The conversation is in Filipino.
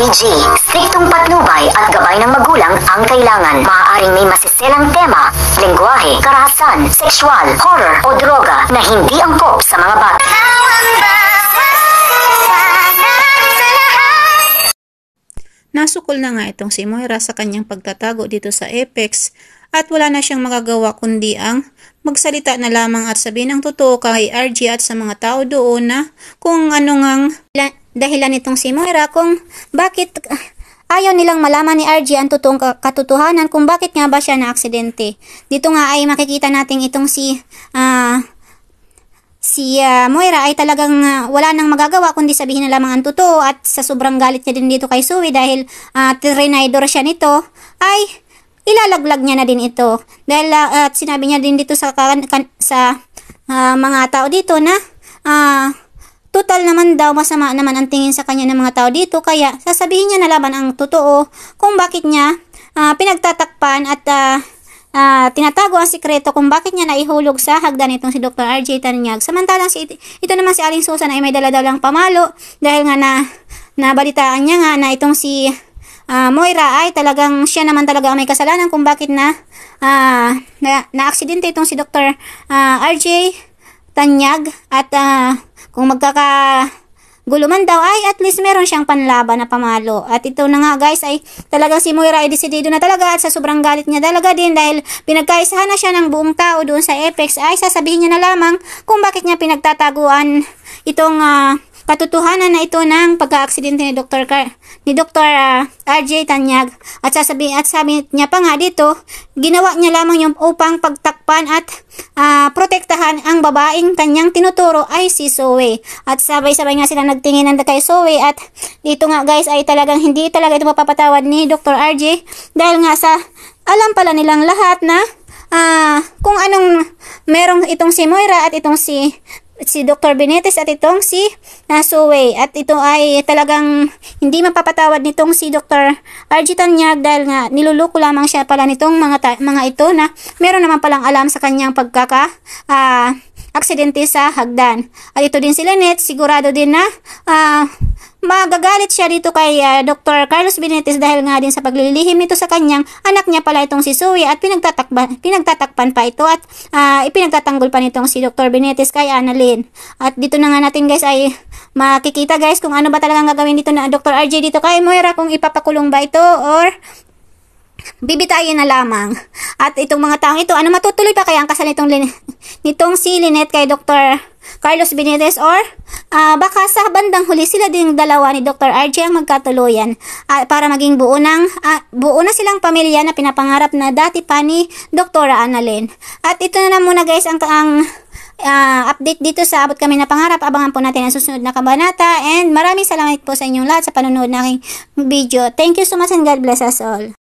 PG, striktong patnubay at gabay ng magulang ang kailangan. Maaaring may masiselang tema, lingwahe, karahasan, sexual, horror o droga na hindi angkop sa mga bata. Nasukol na nga itong si Moira sa kanyang pagtatago dito sa Apex at wala na siyang magagawa kundi ang magsalita na lamang at sabihin ang totoo kay RG at sa mga tao doon na kung ano ngang dahilan nitong si Moira kung bakit ah, ayaw nilang malaman ni RG ang totoong katotohanan kung bakit nga ba siya naaksidente. Dito nga ay makikita natin itong si uh, si uh, Moira ay talagang uh, wala nang magagawa kundi sabihin na lamang ang totoo at sa sobrang galit niya din dito kay Sui dahil uh, trinidor siya nito ay ilalaglag niya na din ito dahil uh, at sinabi niya din dito sa kan, kan, sa uh, mga tao dito na uh, Total naman daw masama naman ang tingin sa kanya ng mga tao dito kaya sasabihin niya na laban ang totoo kung bakit niya uh, pinagtatakpan at uh, Uh, tinatago ang sikreto kung bakit niya naihulog sa hagdan itong si Dr. RJ Tanyag. Samantalang si, ito naman si Aling Susan ay may daladaw lang pamalo dahil nga na nabalitaan niya nga na itong si uh, Moira ay talagang siya naman talaga ang may kasalanan kung bakit na uh, na, na itong si Dr. Uh, RJ tanyag at uh, kung magkaka gulo man daw ay at least meron siyang panlaban na pamalo. At ito na nga guys ay talagang si Moira ay desidido na talaga at sa sobrang galit niya talaga din dahil pinagkaisahan na siya ng buong tao doon sa Apex ay sasabihin niya na lamang kung bakit niya pinagtataguan itong uh, katotohanan na ito ng pagkaaksidente ni Dr. Car- ni Dr. Uh, ah, RJ Tanyag at sasabihin at sabi niya pa nga dito ginawa niya lamang yung upang pagtak takpan at uh, protektahan ang babaeng kanyang tinuturo ay si Zoe. At sabay-sabay nga sila nagtingin ng kay Zoe at dito nga guys ay talagang hindi talaga ito mapapatawad ni Dr. RJ dahil nga sa alam pala nilang lahat na uh, kung anong merong itong si Moira at itong si si Dr. Benetes at itong si Nasuway. At ito ay talagang hindi mapapatawad nitong si Dr. RG Tanyag dahil nga niluluko lamang siya pala nitong mga, mga ito na meron naman palang alam sa kanyang pagkaka uh, aksidente sa hagdan. At ito din si Lynette, sigurado din na uh, magagalit siya dito kay uh, ah, Dr. Carlos Benitez dahil nga din sa paglilihim nito sa kanyang anak niya pala itong si Zoe at pinagtatakpan, pinagtatakpan pa ito at uh, ipinagtatanggol pa nitong si Dr. Benitez kay Annalyn. At dito na nga natin guys ay makikita guys kung ano ba talagang gagawin dito na Dr. RJ dito kay Moira kung ipapakulong ba ito or Bibitayin na lamang. At itong mga taong ito, ano matutuloy pa kaya ang kasal nitong, nitong si Lynette kay Dr. Carlos Benitez or uh, baka sa bandang huli sila ding dalawa ni Dr. RJ ang magkatuluyan uh, para maging buo, ng, uh, buo na silang pamilya na pinapangarap na dati pa ni Dr. Annalyn. At ito na, na muna guys ang, ang uh, update dito sa Abot Kami na Pangarap. Abangan po natin ang susunod na kabanata and maraming salamat po sa inyong lahat sa panonood ng aking video. Thank you so much and God bless us all.